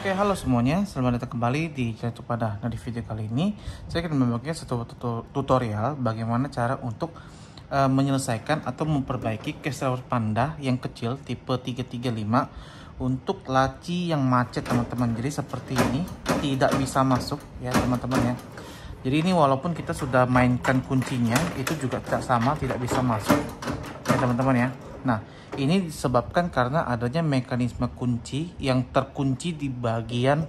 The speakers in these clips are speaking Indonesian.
Oke, halo semuanya. Selamat datang kembali di Jatuh Pada. Nah, di video kali ini saya akan membagikan satu tutorial bagaimana cara untuk uh, menyelesaikan atau memperbaiki case tower panda yang kecil tipe 335 untuk laci yang macet, teman-teman. Jadi seperti ini, tidak bisa masuk ya, teman-teman ya. Jadi ini walaupun kita sudah mainkan kuncinya, itu juga tidak sama, tidak bisa masuk. Ya, teman-teman ya. Nah, ini disebabkan karena adanya mekanisme kunci yang terkunci di bagian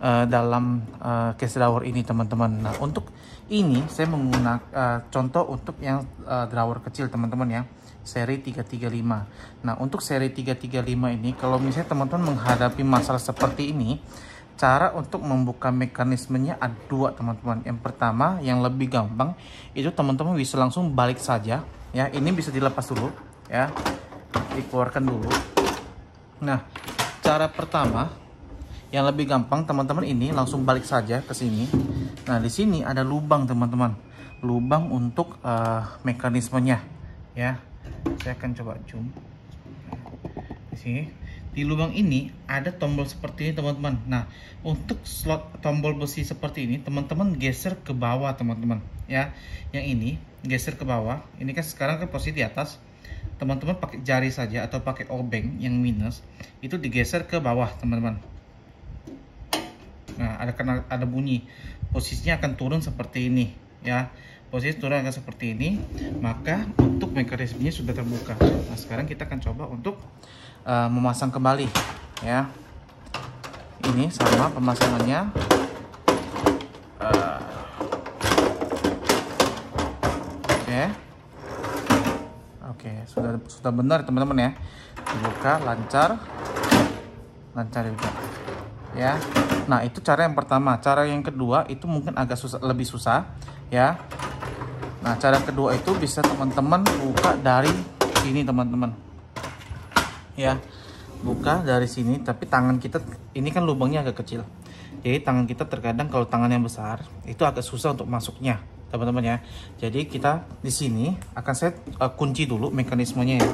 uh, dalam uh, case drawer ini, teman-teman. Nah, untuk ini saya menggunakan uh, contoh untuk yang uh, drawer kecil, teman-teman ya, seri 335. Nah, untuk seri 335 ini kalau misalnya teman-teman menghadapi masalah seperti ini, cara untuk membuka mekanismenya ada dua teman-teman yang pertama yang lebih gampang itu teman-teman bisa langsung balik saja ya ini bisa dilepas dulu ya dikeluarkan dulu nah cara pertama yang lebih gampang teman-teman ini langsung balik saja ke sini nah di sini ada lubang teman-teman lubang untuk uh, mekanismenya ya saya akan coba zoom di sini di lubang ini ada tombol seperti ini teman-teman nah untuk slot tombol besi seperti ini teman-teman geser ke bawah teman-teman ya yang ini geser ke bawah ini kan sekarang ke kan posisi di atas teman-teman pakai jari saja atau pakai obeng yang minus itu digeser ke bawah teman-teman nah ada kena ada bunyi posisinya akan turun seperti ini ya posisi turun akan seperti ini maka untuk mekanismenya sudah terbuka nah sekarang kita akan coba untuk uh, memasang kembali ya ini sama pemasangannya uh, oke okay. Oke, sudah sudah benar teman-teman ya. Dibuka lancar. Lancar juga. Ya. Nah, itu cara yang pertama. Cara yang kedua itu mungkin agak susah lebih susah ya. Nah, cara kedua itu bisa teman-teman buka dari sini teman-teman. Ya. Buka dari sini tapi tangan kita ini kan lubangnya agak kecil. Jadi tangan kita terkadang kalau tangan yang besar itu agak susah untuk masuknya teman-teman ya. Jadi kita di sini akan set uh, kunci dulu mekanismenya ya.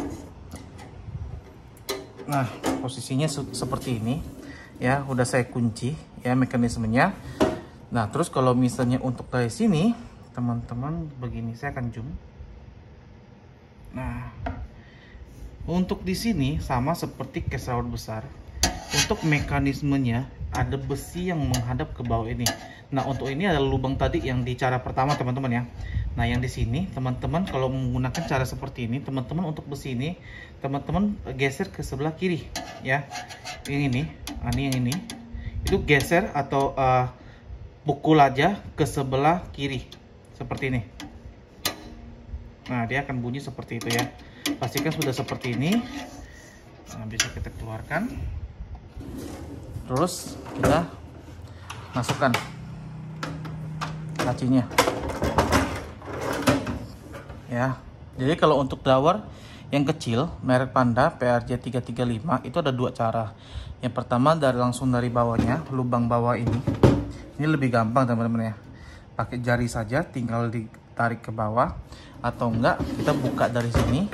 Nah, posisinya se seperti ini ya, udah saya kunci ya mekanismenya. Nah, terus kalau misalnya untuk dari sini, teman-teman begini saya akan zoom. Nah, untuk di sini sama seperti case besar untuk mekanismenya ada besi yang menghadap ke bawah ini nah untuk ini ada lubang tadi yang di cara pertama teman-teman ya nah yang di sini teman-teman kalau menggunakan cara seperti ini teman-teman untuk besi ini teman-teman geser ke sebelah kiri ya yang ini nah, ini yang ini itu geser atau uh, pukul aja ke sebelah kiri seperti ini nah dia akan bunyi seperti itu ya pastikan sudah seperti ini nah, bisa kita keluarkan terus kita masukkan kacinya ya jadi kalau untuk drawer yang kecil merek Panda PRJ335 itu ada dua cara yang pertama dari langsung dari bawahnya lubang bawah ini ini lebih gampang teman-teman ya pakai jari saja tinggal ditarik ke bawah atau enggak kita buka dari sini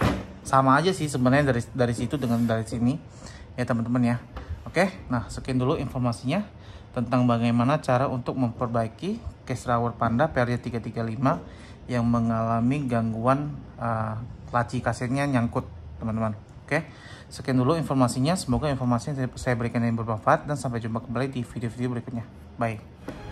sama aja sih sebenarnya dari dari situ dengan dari sini ya teman-teman ya Oke, nah sekian dulu informasinya tentang bagaimana cara untuk memperbaiki case rawer panda periode 335 yang mengalami gangguan uh, laci kasetnya nyangkut, teman-teman. Oke, sekian dulu informasinya. Semoga informasi yang saya berikan ini bermanfaat dan sampai jumpa kembali di video-video berikutnya. Bye.